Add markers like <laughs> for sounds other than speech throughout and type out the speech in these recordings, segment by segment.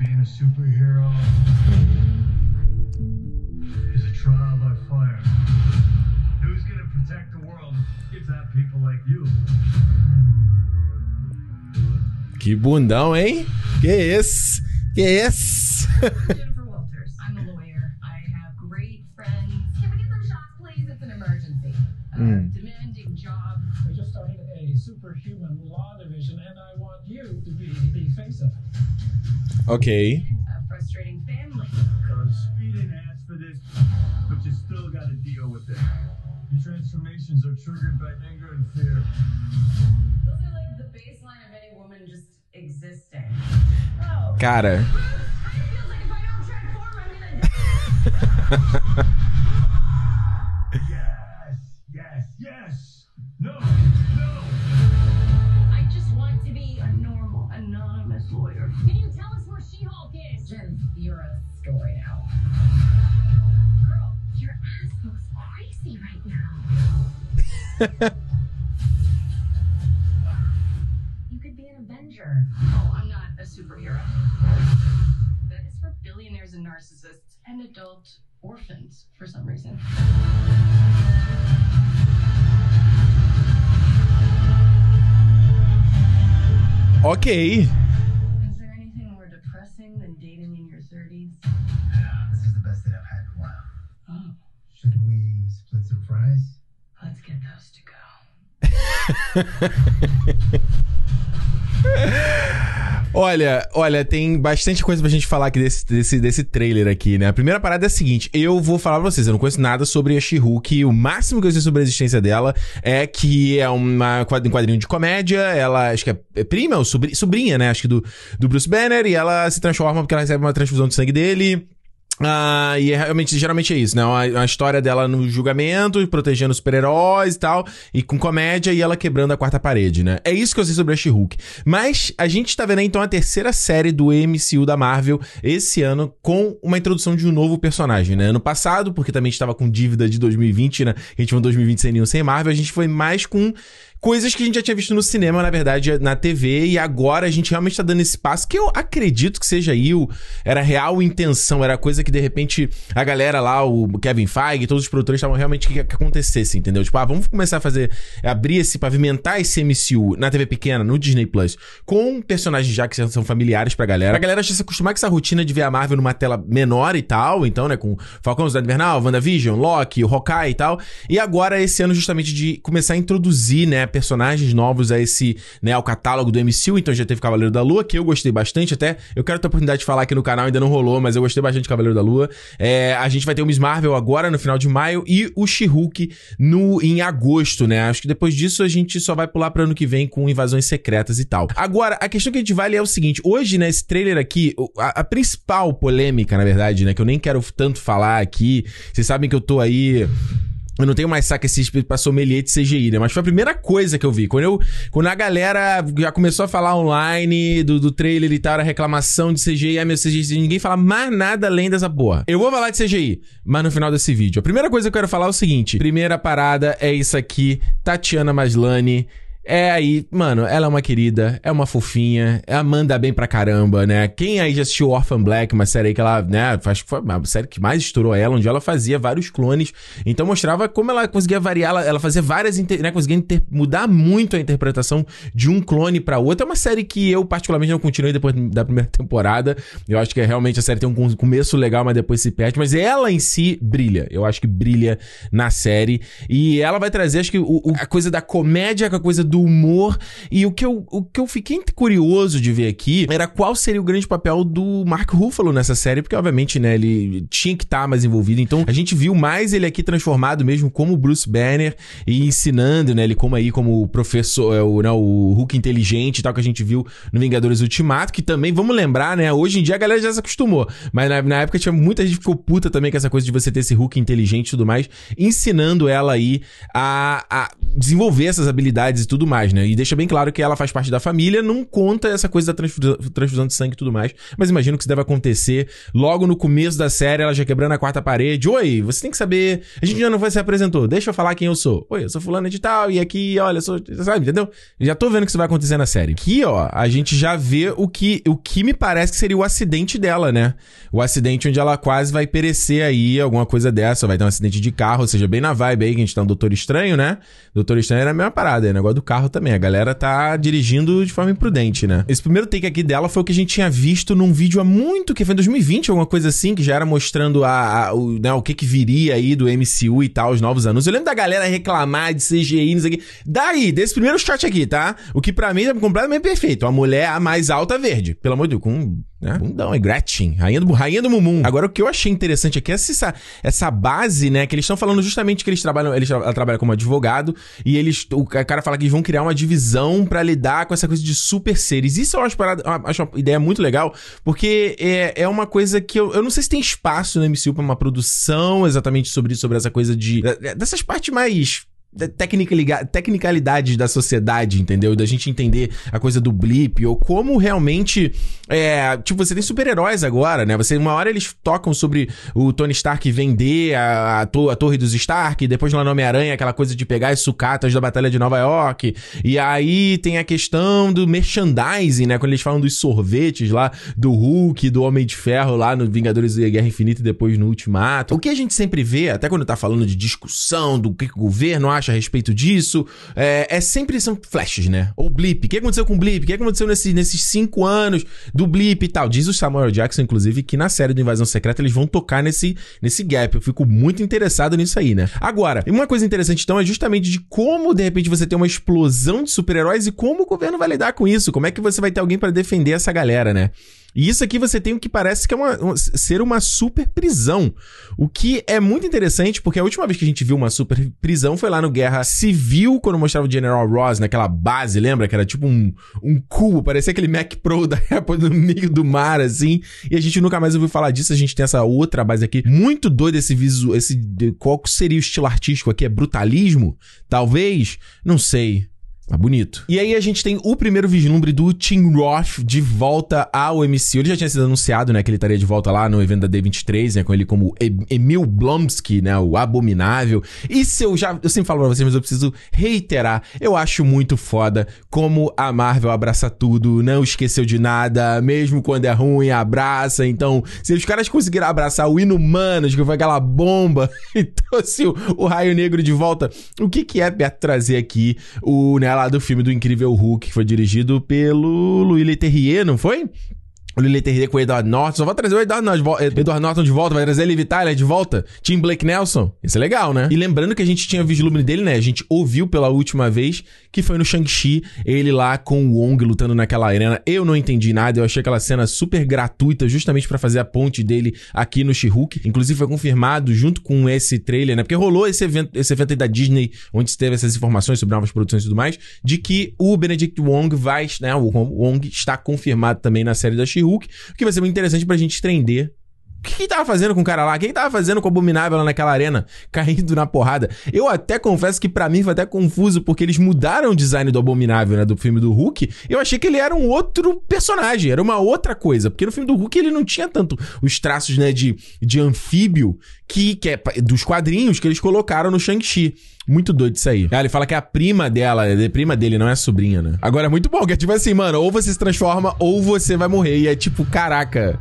Being a superhero is a trial by fire. Who's going to protect the world if not people like you? Que bundão, hein? Que esse? Que esse? Jennifer Walters. I'm a lawyer. I have great friends. Can we get some shots, please? It's an emergency. A hmm. demanding job. We just started a superhuman law division, and I want you to be the face of it. Okay. A frustrating family. Because didn't ask for this, but you still got to deal with it. transformations are triggered by anger and fear. Those are like the baseline of any woman just existing. Oh. Gotta. <laughs> <laughs> you could be an Avenger. Oh, I'm not a superhero. That is for billionaires and narcissists and adult orphans for some reason. Ok. <laughs> Olha, olha, tem bastante coisa pra gente falar aqui desse, desse, desse trailer aqui, né? A primeira parada é a seguinte: eu vou falar pra vocês, eu não conheço nada sobre a She-Hulk. O máximo que eu sei sobre a existência dela é que é uma, um quadrinho de comédia. Ela, acho que é, é prima ou sobrinha, né? Acho que do, do Bruce Banner. E ela se transforma porque ela recebe uma transfusão de sangue dele. Ah, e é, realmente, geralmente é isso, né? A, a história dela no julgamento, protegendo os super-heróis e tal, e com comédia, e ela quebrando a quarta parede, né? É isso que eu sei sobre a She-Hulk. Mas a gente tá vendo então a terceira série do MCU da Marvel esse ano, com uma introdução de um novo personagem, né? Ano passado, porque também estava com dívida de 2020, né? A gente foi em 2020 sem nenhum sem Marvel, a gente foi mais com coisas que a gente já tinha visto no cinema, na verdade, na TV, e agora a gente realmente está dando esse passo que eu acredito que seja aí, era real intenção, era coisa que de repente a galera lá, o Kevin Feige, todos os produtores estavam realmente que, que acontecesse, entendeu? Tipo, ah, vamos começar a fazer, abrir esse, pavimentar esse MCU na TV pequena, no Disney Plus, com personagens já que são familiares pra galera. a galera já se acostumar com essa rotina de ver a Marvel numa tela menor e tal, então, né, com Falcão, Cidade Invernal, WandaVision, Loki, o Hawkeye e tal, e agora esse ano justamente de começar a introduzir, né, personagens novos a esse, né, ao catálogo do MCU, então já teve Cavaleiro da Lua, que eu gostei bastante até. Eu quero ter a oportunidade de falar aqui no canal, ainda não rolou, mas eu gostei bastante de Cavaleiro da Lua. É, a gente vai ter o Miss Marvel agora no final de maio e o She-Hulk no em agosto, né? Acho que depois disso a gente só vai pular para ano que vem com invasões secretas e tal. Agora, a questão que a gente vale é o seguinte, hoje, né, esse trailer aqui, a, a principal polêmica, na verdade, né, que eu nem quero tanto falar aqui. Vocês sabem que eu tô aí eu não tenho mais saco esse pra sommelier de CGI, né? Mas foi a primeira coisa que eu vi. Quando, eu, quando a galera já começou a falar online do, do trailer e tal, a reclamação de CGI, a ah, meu CGI, ninguém fala mais nada além dessa porra. Eu vou falar de CGI, mas no final desse vídeo. A primeira coisa que eu quero falar é o seguinte. Primeira parada é isso aqui. Tatiana Maslany é aí, mano, ela é uma querida, é uma fofinha, ela manda bem pra caramba, né? Quem aí já assistiu Orphan Black, uma série aí que ela, né, acho que foi a série que mais estourou ela, onde ela fazia vários clones. Então mostrava como ela conseguia variar, ela, ela fazia várias, né, conseguia inter, mudar muito a interpretação de um clone pra outro. É uma série que eu particularmente não continuei depois da primeira temporada. Eu acho que é, realmente a série tem um começo legal, mas depois se perde. Mas ela em si brilha, eu acho que brilha na série. E ela vai trazer, acho que o, o, a coisa da comédia com a coisa do do humor. E o que, eu, o que eu fiquei curioso de ver aqui era qual seria o grande papel do Mark Ruffalo nessa série, porque obviamente, né, ele tinha que estar tá mais envolvido. Então, a gente viu mais ele aqui transformado mesmo como Bruce Banner e ensinando, né, ele como aí como professor, é, o, não, né, o Hulk inteligente e tal que a gente viu no Vingadores Ultimato, que também vamos lembrar, né, hoje em dia a galera já se acostumou, mas na, na época tinha muita gente que ficou puta também com essa coisa de você ter esse Hulk inteligente e tudo mais, ensinando ela aí a, a desenvolver essas habilidades e tudo tudo mais, né? E deixa bem claro que ela faz parte da família, não conta essa coisa da transfusão, transfusão de sangue e tudo mais. Mas imagino que isso deve acontecer logo no começo da série, ela já quebrando a quarta parede. Oi, você tem que saber. A gente já não foi se apresentou. Deixa eu falar quem eu sou. Oi, eu sou fulano de tal, e aqui, olha, eu sou. Sabe, entendeu? Já tô vendo que isso vai acontecer na série. Aqui, ó, a gente já vê o que, o que me parece que seria o acidente dela, né? O acidente onde ela quase vai perecer aí, alguma coisa dessa, vai ter um acidente de carro, ou seja, bem na vibe aí que a gente tá um Doutor Estranho, né? Doutor Estranho era a mesma parada, é negócio do carro carro também. A galera tá dirigindo de forma imprudente, né? Esse primeiro take aqui dela foi o que a gente tinha visto num vídeo há muito que foi em 2020, alguma coisa assim, que já era mostrando a, a o, né, o que que viria aí do MCU e tal, os novos anúncios. Eu lembro da galera reclamar de CGI, não sei o Daí, desse primeiro shot aqui, tá? O que para mim é completamente perfeito. A mulher a mais alta verde. Pelo amor de Deus, com né? Bundão, é Gretchen, rainha do, rainha do Mumum. Agora, o que eu achei interessante aqui é essa, essa base, né? Que eles estão falando justamente que eles trabalham, eles ela trabalha como advogado e eles, o cara fala que eles vão criar uma divisão para lidar com essa coisa de super seres. Isso eu acho, parada, acho uma ideia muito legal, porque é, é uma coisa que eu, eu não sei se tem espaço no MCU pra uma produção exatamente sobre isso, sobre essa coisa de. dessas partes mais Tecnicalidades da sociedade, entendeu? Da gente entender a coisa do blip, ou como realmente. É, tipo, você tem super-heróis agora, né? Você, uma hora eles tocam sobre o Tony Stark vender a, a, to a Torre dos Stark, depois lá no Homem-Aranha, aquela coisa de pegar as sucatas da Batalha de Nova York. E aí tem a questão do merchandising, né? Quando eles falam dos sorvetes lá, do Hulk, do Homem de Ferro lá no Vingadores da Guerra Infinita e depois no Ultimato. O que a gente sempre vê, até quando tá falando de discussão, do que o governo acha acha a respeito disso. É, é sempre são flashes, né? Ou blip. O que aconteceu com o blip? O que aconteceu nesse, nesses cinco anos do blip e tal? Diz o Samuel Jackson, inclusive, que na série do Invasão Secreta eles vão tocar nesse, nesse gap. Eu fico muito interessado nisso aí, né? Agora, uma coisa interessante então é justamente de como de repente você tem uma explosão de super-heróis e como o governo vai lidar com isso. Como é que você vai ter alguém para defender essa galera, né? E isso aqui você tem o que parece que é uma, um, ser uma super prisão. O que é muito interessante, porque a última vez que a gente viu uma super prisão foi lá no Guerra Civil, quando mostrava o General Ross naquela base, lembra? Que era tipo um, um cubo, parecia aquele Mac Pro <laughs> da Apple no meio do mar, assim. E a gente nunca mais ouviu falar disso, a gente tem essa outra base aqui. Muito doido esse visual, esse... Qual seria o estilo artístico aqui? É brutalismo? Talvez? Não sei. Tá bonito. E aí a gente tem o primeiro vislumbre do Tim Roth de volta ao MCU. Ele já tinha sido anunciado, né, que ele estaria de volta lá no evento da D23, né, com ele como Emil Blomsky, né, o abominável. E se eu já, eu sempre falo pra vocês, mas eu preciso reiterar. Eu acho muito foda como a Marvel abraça tudo, não esqueceu de nada, mesmo quando é ruim, abraça. Então, se os caras conseguiram abraçar o Inumanos, que foi aquela bomba, então se assim, o, o Raio Negro de volta, o que que é Beto trazer aqui o, né, lá do filme do Incrível Hulk, que foi dirigido pelo Louis Leterrier, não foi? o Lilley com o Eduardo Norton. Só vai trazer o Eduardo Norton, Edward Norton de volta, vai trazer ele Vitaly de volta. Tim Blake Nelson. Isso é legal, né? E lembrando que a gente tinha vislumbre dele, né? A gente ouviu pela última vez que foi no Shang-Chi, ele lá com o Wong lutando naquela arena. Eu não entendi nada, eu achei aquela cena super gratuita, justamente para fazer a ponte dele aqui no she Inclusive foi confirmado junto com esse trailer, né? Porque rolou esse evento, esse evento aí da Disney, onde se teve essas informações sobre novas produções e tudo mais, de que o Benedict Wong vai, né? O Wong está confirmado também na série da she Hulk, que vai ser muito interessante pra gente estender que, que tava fazendo com o cara lá? O que tava fazendo com o Abominável lá naquela arena? Caindo na porrada. Eu até confesso que para mim foi até confuso, porque eles mudaram o design do Abominável, né? Do filme do Hulk. Eu achei que ele era um outro personagem, era uma outra coisa. Porque no filme do Hulk ele não tinha tanto os traços, né, de, de anfíbio, que, que é dos quadrinhos que eles colocaram no Shang-Chi. Muito doido isso aí. Ah, ele fala que é a prima dela, é prima dele, não é a sobrinha, né? Agora é muito bom, que é tipo assim, mano, ou você se transforma ou você vai morrer. E é tipo, caraca.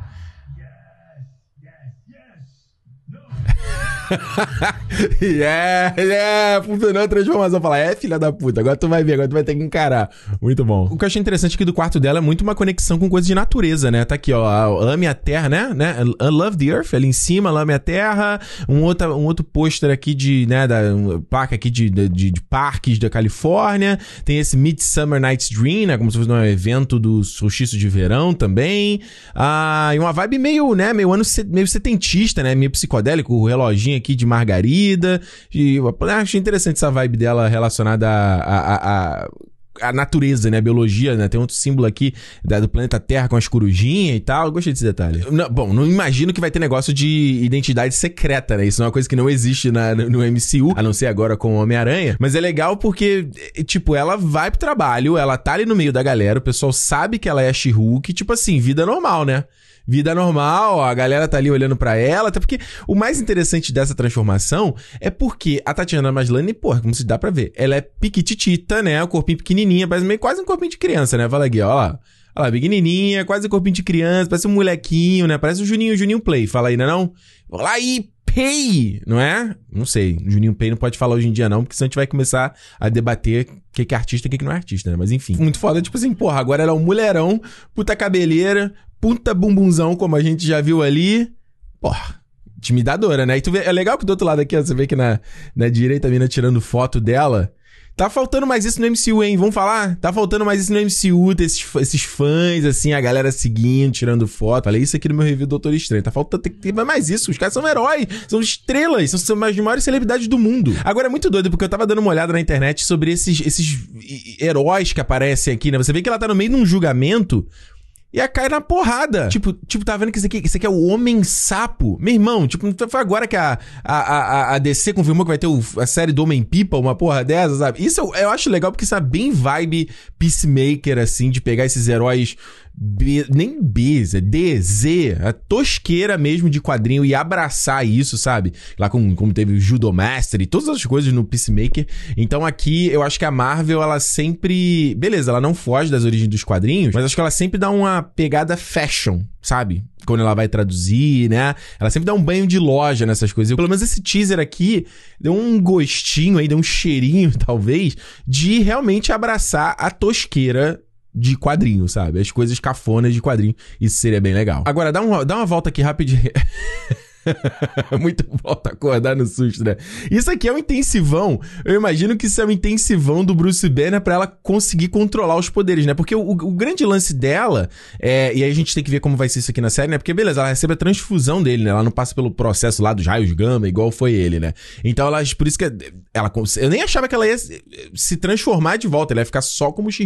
<laughs> yeah, yeah, funcionou a transformação. Fala, é filha da puta, agora tu vai ver, agora tu vai ter que encarar. Muito bom. O que eu achei interessante aqui é do quarto dela é muito uma conexão com coisas de natureza, né? Tá aqui, ó, ame a terra, né? né? I love the earth, ali em cima, ame a terra. Um outro, um outro pôster aqui de, né, da um, placa aqui de, de, de, parques da Califórnia. Tem esse Midsummer Night's Dream, né? Como se fosse um evento do solstício de verão também. Ah, e uma vibe meio, né, meio ano, meio setentista, né? Meio psicodélico, o reloginho aqui de margarida. E ah, acho interessante essa vibe dela relacionada a, a, a a natureza, né? A biologia, né? Tem outro símbolo aqui da, do planeta Terra com as corujinhas e tal. Eu gostei desse detalhe. Não, bom, não imagino que vai ter negócio de identidade secreta, né? Isso é uma coisa que não existe na, no, MCU, a não ser agora com o Homem-Aranha. Mas é legal porque, é, tipo, ela vai pro trabalho, ela tá ali no meio da galera, o pessoal sabe que ela é a She-Hulk, tipo assim, vida normal, né? vida normal, a galera tá ali olhando para ela, até porque o mais interessante dessa transformação é porque a Tatiana Maslany, porra, como se dá para ver, ela é piquititita, né? O corpinho pequenininha, parece meio quase um corpinho de criança, né? Fala aqui, ó Olha lá, pequenininha, quase um corpinho de criança, parece um molequinho, né? Parece o Juninho, Juninho Play. Fala aí, né não? Olá aí, Pay, não é? Não sei. Juninho Pay não pode falar hoje em dia, não, porque senão a gente vai começar a debater o que, que é artista e o que, que não é artista, né? Mas enfim. Muito foda, tipo assim, porra, agora ela é um mulherão, puta cabeleira, puta bumbunzão, como a gente já viu ali. Porra intimidadora, né? E tu vê, é legal que do outro lado aqui, ó, você vê que na, na direita a mina tirando foto dela. Tá faltando mais isso no MCU, hein? Vamos falar? Tá faltando mais isso no MCU, ter esses, esses fãs, assim, a galera seguindo, tirando foto. Falei isso aqui no meu review do Doutor Estranho. Tá faltando ter, ter mais isso. Os caras são heróis, são estrelas, são, são as maiores celebridades do mundo. Agora é muito doido, porque eu tava dando uma olhada na internet sobre esses, esses heróis que aparecem aqui, né? Você vê que ela tá no meio de um julgamento ia cair na porrada. Tipo, tipo, tá vendo que isso aqui, isso aqui é o Homem Sapo? Meu irmão, tipo, então foi agora que a, a, a, a DC confirmou que vai ter o, a série do Homem Pipa, uma porra dessa, sabe? Isso eu, eu acho legal porque isso é bem vibe Peacemaker, assim, de pegar esses heróis B, nem Bs, é DZ, a é tosqueira mesmo de quadrinho e abraçar isso, sabe? Lá com, como teve o Judo Master e todas as coisas no Peacemaker. Então aqui eu acho que a Marvel, ela sempre. Beleza, ela não foge das origens dos quadrinhos, mas acho que ela sempre dá uma pegada fashion, sabe? Quando ela vai traduzir, né? Ela sempre dá um banho de loja nessas coisas. Eu, pelo menos esse teaser aqui deu um gostinho aí, deu um cheirinho, <laughs> talvez, de realmente abraçar a tosqueira de quadrinho, sabe? As coisas cafonas de quadrinho. Isso seria bem legal. Agora, dá, um, dá uma volta aqui rapidinho. <laughs> <laughs> Muito volta tá acordar no susto, né? Isso aqui é um intensivão. Eu imagino que isso é um intensivão do Bruce Banner para ela conseguir controlar os poderes, né? Porque o, o grande lance dela, é, e aí a gente tem que ver como vai ser isso aqui na série, né? Porque, beleza, ela recebe a transfusão dele, né? Ela não passa pelo processo lá dos raios gama, igual foi ele, né? Então ela, por isso que ela. Eu nem achava que ela ia se transformar de volta, ela ia ficar só como she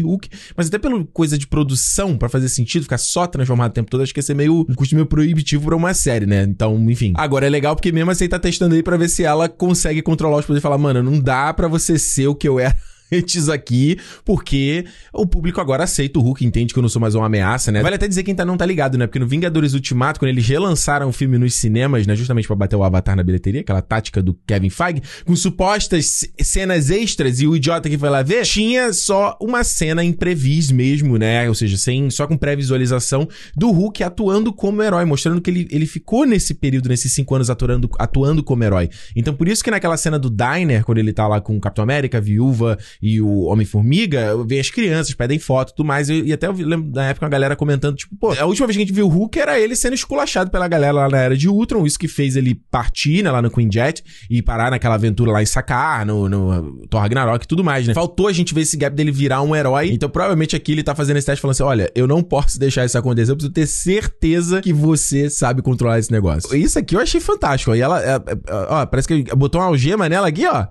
mas até pela coisa de produção, para fazer sentido, ficar só transformada o tempo todo, acho que ia ser meio um custo meio proibitivo pra uma série, né? Então, enfim. Agora é legal porque mesmo assim tá testando aí pra ver se ela consegue controlar os poderes e falar, mano, não dá pra você ser o que eu era antes aqui, porque o público agora aceita o Hulk, entende que eu não sou mais uma ameaça, né? Vale até dizer quem tá, não tá ligado, né? Porque no Vingadores Ultimato, quando eles relançaram o filme nos cinemas, né? Justamente para bater o Avatar na bilheteria, aquela tática do Kevin Feige, com supostas cenas extras e o idiota que foi lá ver, tinha só uma cena imprevis mesmo, né? Ou seja, sem, só com pré-visualização do Hulk atuando como herói, mostrando que ele, ele ficou nesse período, nesses cinco anos atuando, atuando como herói. Então, por isso que naquela cena do Diner, quando ele tá lá com o Capitão América, Viúva e o Homem-Formiga, vem as crianças, pedem foto e tudo mais. E, e até eu lembro da época a galera comentando, tipo, pô, a última vez que a gente viu o Hulk era ele sendo esculachado pela galera lá na era de Ultron, isso que fez ele partir, né, lá no Queen Jet e parar naquela aventura lá em Sakaar, no, no Thor Ragnarok e tudo mais, né? Faltou a gente ver esse gap dele virar um herói. Então, provavelmente aqui ele tá fazendo esse teste falando assim: olha, eu não posso deixar isso acontecer, eu preciso ter certeza que você sabe controlar esse negócio. Isso aqui eu achei fantástico. E ela, é, é, é, ó, parece que botou uma algema nela aqui, ó.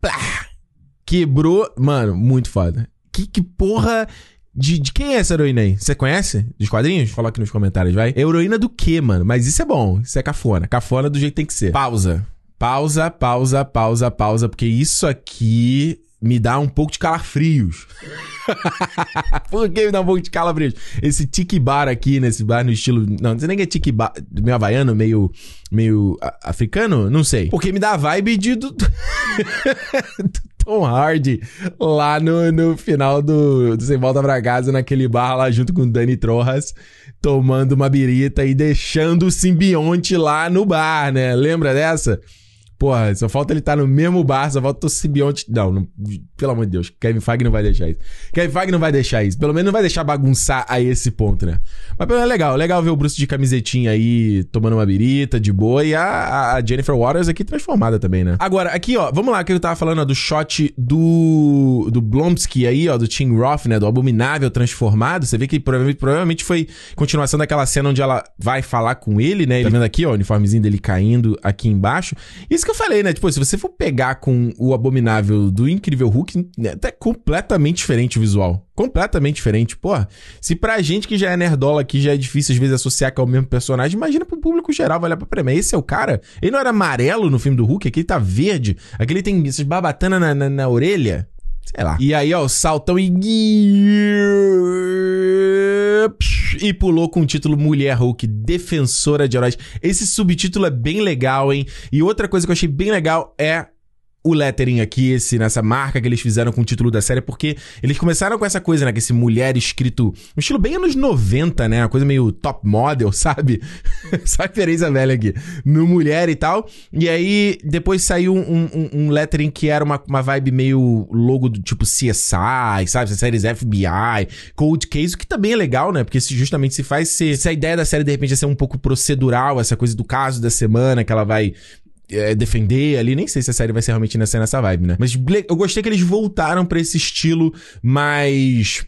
Plá! Quebrou. Mano, muito foda. Que, que porra. De, de, quem é essa heroína aí? Você conhece? Dos quadrinhos? aqui nos comentários, vai. heroína do quê, mano? Mas isso é bom. Isso é cafona. Cafona do jeito que tem que ser. Pausa. Pausa, pausa, pausa, pausa. Porque isso aqui me dá um pouco de calafrios. <laughs> Por que me dá um pouco de calafrios? Esse tiki bar aqui, nesse bar no estilo... Não, não sei nem que é tiki bar. Meio havaiano, meio... Meio africano? Não sei. Porque me dá a vibe de... Do... <laughs> Tom Hardy lá no, no final do, do Sem Volta Pra Casa, naquele bar lá junto com o Dani Trojas, tomando uma birita e deixando o simbionte lá no bar, né? Lembra dessa? Porra, só falta ele estar tá no mesmo bar, só falta o Sibionte. Não, não, pelo amor de Deus, Kevin Feige não vai deixar isso. Kevin Feige não vai deixar isso. Pelo menos não vai deixar bagunçar a esse ponto, né? Mas pelo menos é legal. É legal ver o Bruce de camisetinha aí, tomando uma birita de boa. E a, a Jennifer Waters aqui transformada também, né? Agora, aqui, ó, vamos lá, que eu tava falando ó, do shot do, do Blomsky aí, ó, do Tim Roth, né? Do Abominável transformado. Você vê que provavelmente, provavelmente foi continuação daquela cena onde ela vai falar com ele, né? Ele tá. vendo aqui, ó, o uniformezinho dele caindo aqui embaixo. Isso que eu falei, né? Tipo, se você for pegar com o Abominável do Incrível Hulk, é até completamente diferente o visual. Completamente diferente. Porra, se pra gente que já é nerdola aqui já é difícil às vezes associar que é o mesmo personagem, imagina pro público geral olhar pra prêmio. Esse é o cara? Ele não era amarelo no filme do Hulk? Aqui ele tá verde? Aquele tem essas babatanas na, na, na orelha? Sei lá. E aí, ó, saltão e. E pulou com o título Mulher Hulk, Defensora de Heróis. Esse subtítulo é bem legal, hein? E outra coisa que eu achei bem legal é o lettering aqui, esse, nessa né, marca que eles fizeram com o título da série, porque eles começaram com essa coisa, né? Que esse mulher escrito. Um estilo bem anos 90, né? Uma coisa meio top model, <laughs> sabe? Só referência velha aqui. No mulher e tal. E aí, depois saiu um, um, um lettering que era uma, uma vibe meio logo do tipo CSI, sabe? Séries FBI, Cold Case, o que também é legal, né? Porque justamente se faz ser. Se a ideia da série, de repente, é ser um pouco procedural, essa coisa do caso da semana, que ela vai é, defender ali. Nem sei se a série vai ser realmente nessa, nessa vibe, né? Mas eu gostei que eles voltaram para esse estilo mais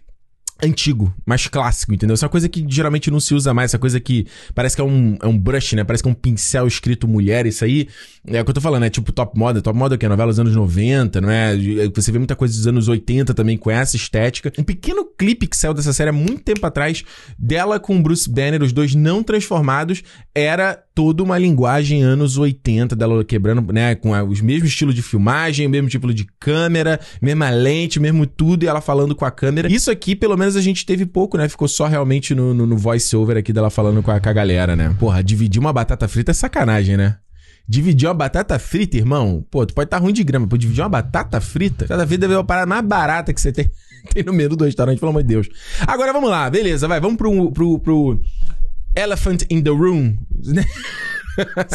antigo, mais clássico, entendeu? Essa é coisa que geralmente não se usa mais, essa coisa que parece que é um, é um brush, né? Parece que é um pincel escrito mulher, isso aí é o que eu tô falando, é tipo top moda, top moda é o quê? É novela dos anos 90, não é? é? Você vê muita coisa dos anos 80 também com essa estética. Um pequeno clipe que saiu dessa série há muito tempo atrás, dela com Bruce Banner, os dois não transformados, era toda uma linguagem anos 80 da Lola Quebrando, né? Com os mesmos estilo de filmagem, o mesmo tipo de câmera, mesma lente, mesmo tudo, e ela falando com a câmera. Isso aqui, pelo menos, a gente teve pouco, né? Ficou só realmente no, no, no voice-over aqui dela falando com a, com a galera, né? Porra, dividir uma batata frita é sacanagem, né? Dividir uma batata frita, irmão, pô, tu pode estar tá ruim de grama, pô, dividir uma batata frita, cada vida deve parar mais barata que você tem, <laughs> tem no menu do restaurante, pelo amor de Deus. Agora vamos lá, beleza, vai, vamos pro, pro, pro Elephant in the Room. <laughs>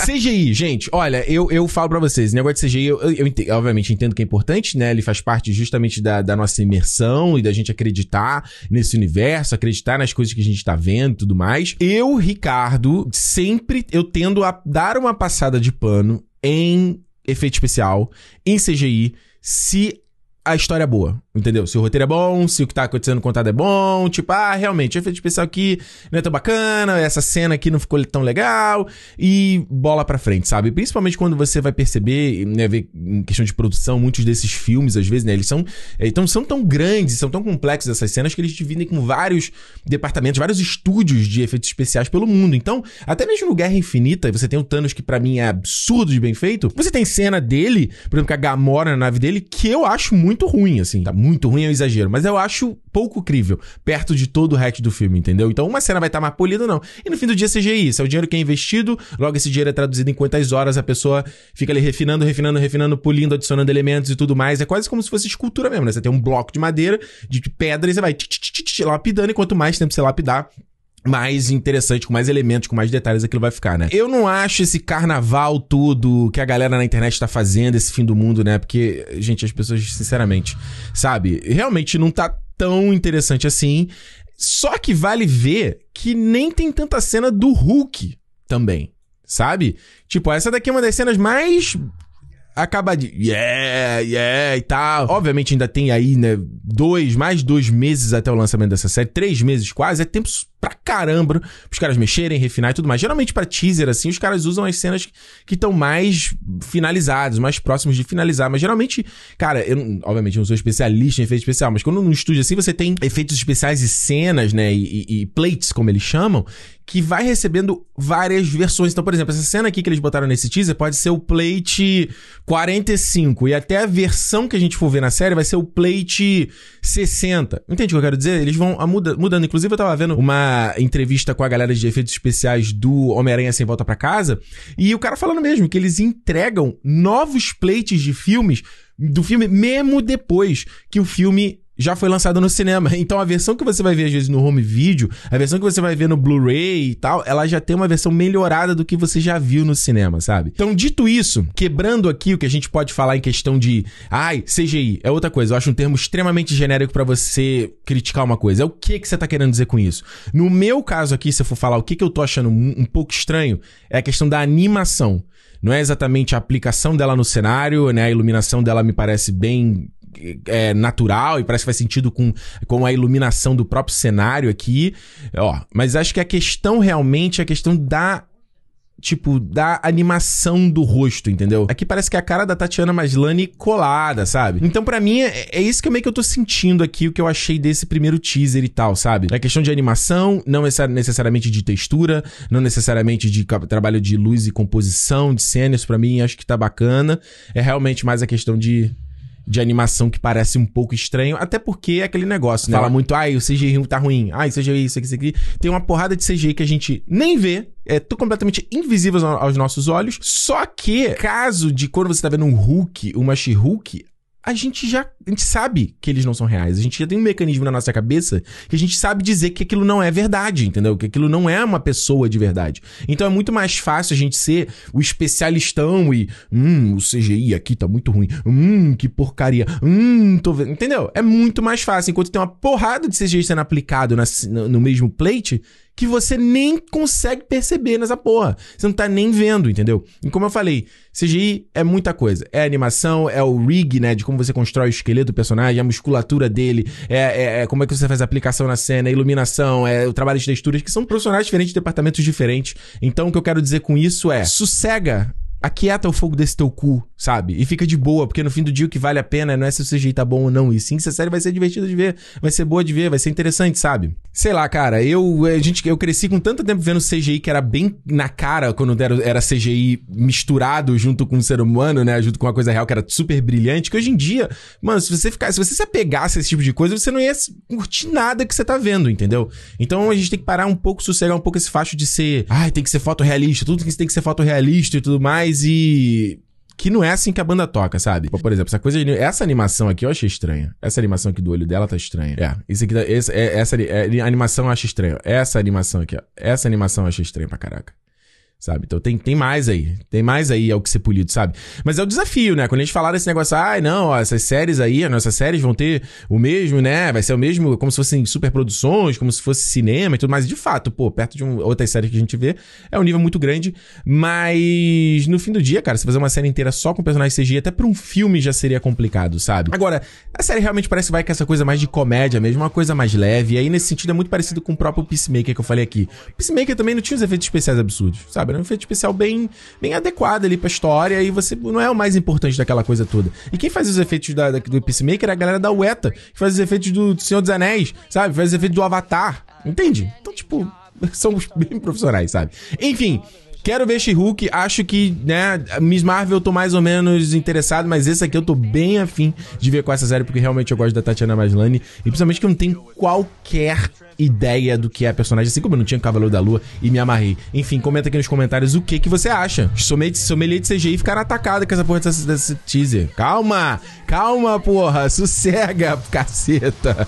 CGI, gente, olha, eu, eu falo para vocês, negócio de CGI, eu, eu, eu, obviamente entendo que é importante, né? Ele faz parte justamente da, da nossa imersão e da gente acreditar nesse universo, acreditar nas coisas que a gente tá vendo e tudo mais. Eu, Ricardo, sempre eu tendo a dar uma passada de pano em efeito especial, em CGI, se a história é boa, entendeu? Se o roteiro é bom, se o que tá acontecendo contado é bom, tipo, ah, realmente, efeito especial aqui não é tão bacana, essa cena aqui não ficou tão legal, e bola pra frente, sabe? Principalmente quando você vai perceber, né, ver em questão de produção, muitos desses filmes, às vezes, né, eles são, então, são tão grandes, são tão complexos essas cenas que eles dividem com vários departamentos, vários estúdios de efeitos especiais pelo mundo. Então, até mesmo no Guerra Infinita, você tem o Thanos que para mim é absurdo de bem feito, você tem cena dele, por exemplo, com a Gamora na nave dele, que eu acho muito muito ruim, assim. Tá muito ruim é um exagero, mas eu acho pouco crível, perto de todo o resto do filme, entendeu? Então uma cena vai estar tá mais polida não. E no fim do dia seja isso é o dinheiro que é investido, logo esse dinheiro é traduzido em quantas horas, a pessoa fica ali refinando, refinando, refinando, polindo, adicionando elementos e tudo mais. É quase como se fosse escultura mesmo, né? Você tem um bloco de madeira, de pedra, e você vai lapidando, e quanto mais tempo você lapidar, mais interessante, com mais elementos, com mais detalhes aquilo vai ficar, né? Eu não acho esse carnaval tudo que a galera na internet tá fazendo, esse fim do mundo, né? Porque, gente, as pessoas, sinceramente, sabe? Realmente não tá tão interessante assim. Só que vale ver que nem tem tanta cena do Hulk também, sabe? Tipo, essa daqui é uma das cenas mais acaba de yeah, yeah e tal. Obviamente ainda tem aí, né, dois, mais dois meses até o lançamento dessa série, três meses quase, é tempo pra caramba os caras mexerem, refinar e tudo mais. Geralmente para teaser, assim, os caras usam as cenas que estão mais finalizadas, mais próximos de finalizar. Mas geralmente, cara, eu obviamente não sou especialista em efeito especial, mas quando num estúdio assim você tem efeitos especiais e cenas, né, e, e, e plates, como eles chamam, que vai recebendo várias versões. Então, por exemplo, essa cena aqui que eles botaram nesse teaser pode ser o plate 45. E até a versão que a gente for ver na série vai ser o plate 60. Entende o que eu quero dizer? Eles vão muda, mudando. Inclusive, eu tava vendo uma entrevista com a galera de efeitos especiais do Homem-Aranha Sem Volta para Casa, e o cara falando mesmo que eles entregam novos plates de filmes do filme mesmo depois que o filme já foi lançado no cinema. <laughs> Então a versão que você vai ver às vezes no home video, a versão que você vai ver no Blu-ray e tal, ela já tem uma versão melhorada do que você já viu no cinema, sabe? Então, dito isso, quebrando aqui o que a gente pode falar em questão de, ai, CGI é outra coisa. Eu acho um termo extremamente genérico para você criticar uma coisa. É o que que você tá querendo dizer com isso? No meu caso aqui, se eu for falar o que que eu tô achando um pouco estranho, é a questão da animação não é exatamente a aplicação dela no cenário, né? A iluminação dela me parece bem é, natural e parece que faz sentido com, com a iluminação do próprio cenário aqui. Ó, mas acho que a questão realmente é a questão da tipo, da animação do rosto, entendeu? Aqui é parece que é a cara da Tatiana Maslany colada, sabe? Então, para mim, é, é, isso que eu meio que eu tô sentindo aqui, o que eu achei desse primeiro teaser e tal, sabe? É questão de animação, não necessariamente de textura, não necessariamente de trabalho de luz e composição de cenas, para mim, acho que tá bacana. É realmente mais a questão de de animação que parece um pouco estranho, até porque é aquele negócio, né? Fala muito, ai, o CGI tá ruim, ai, CGI isso aqui, isso aqui. Tem uma porrada de CGI que a gente nem vê, é tudo completamente invisível aos nossos olhos, só que caso de quando você tá vendo um Hulk, uma She-Hulk, a gente já a gente sabe que eles não são reais. A gente já tem um mecanismo na nossa cabeça que a gente sabe dizer que aquilo não é verdade, entendeu? Que aquilo não é uma pessoa de verdade. Então é muito mais fácil a gente ser o especialistão e, hum, o CGI aqui tá muito ruim. Hum, que porcaria. Hum, tô vendo. Entendeu? É muito mais fácil. Enquanto tem uma porrada de CGI sendo aplicado na, no mesmo plate, que você nem consegue perceber nessa porra. Você não tá nem vendo, entendeu? E como eu falei, CGI é muita coisa. É animação, é o rig, né? De como você constrói o esqueleto do personagem, a musculatura dele, é, é, é como é que você faz a aplicação na cena, a iluminação, é o trabalho de texturas, que são profissionais diferentes, departamentos diferentes. Então, o que eu quero dizer com isso é, sossega aquieta o fogo desse teu cu, sabe? E fica de boa, porque no fim do dia o que vale a pena não é se o CGI tá bom ou não, e sim se a série vai ser divertida de ver, vai ser boa de ver, vai ser interessante, sabe? Sei lá, cara, eu a gente, eu cresci com tanto tempo vendo CGI que era bem na cara quando era, era CGI misturado junto com o um ser humano, né? Junto com uma coisa real que era super brilhante, que hoje em dia, mano, se você ficar, se você se apegasse a esse tipo de coisa, você não ia curtir nada que você tá vendo, entendeu? Então a gente tem que parar um pouco, sossegar um pouco esse facho de ser, ai, tem que ser fotorrealista, tudo que tem que ser fotorrealista e tudo mais, e que não é assim que a banda toca, sabe? Por exemplo, essa coisa de, essa animação aqui eu achei estranha. Essa animação aqui do olho dela tá estranha. É, isso aqui, tá, esse, é, essa é, animação eu acho estranha. Essa animação aqui, ó. Essa animação eu achei estranha pra caraca. Sabe? Então tem, tem mais aí. Tem mais aí ao é que ser polido, sabe? Mas é o desafio, né? Quando a gente falar desse negócio, ai, ah, não, ó, essas séries aí, as né, nossas séries vão ter o mesmo, né? Vai ser o mesmo, como se fossem superproduções, como se fosse cinema e tudo mais. De fato, pô, perto de um, outras séries que a gente vê, é um nível muito grande. Mas no fim do dia, cara, se fazer uma série inteira só com personagens CGI, até pra um filme já seria complicado, sabe? Agora, a série realmente parece que vai com essa coisa mais de comédia mesmo, uma coisa mais leve. E aí, nesse sentido, é muito parecido com o próprio Peacemaker que eu falei aqui. O Peacemaker também não tinha os efeitos especiais absurdos, sabe? É um efeito especial bem, bem adequado ali pra história e você não é o mais importante daquela coisa toda. E quem faz os efeitos da, da, do Peacemaker é a galera da Weta, que faz os efeitos do Senhor dos Anéis, sabe? Faz os efeitos do Avatar, entende? Então, tipo, <laughs> são bem profissionais, sabe? Enfim, Quero ver She-Hulk, acho que, né, Miss Marvel eu tô mais ou menos interessado, mas esse aqui eu tô bem afim de ver com essa série, porque realmente eu gosto da Tatiana Maslany, e principalmente que eu não tenho qualquer ideia do que é a personagem, assim como eu não tinha Cavaleiro da Lua e me amarrei. Enfim, comenta aqui nos comentários o que que você acha. Sommelier de CGI ficaram atacado com essa porra dessa, dessa teaser. Calma! Calma, porra! Sossega, <laughs> caceta!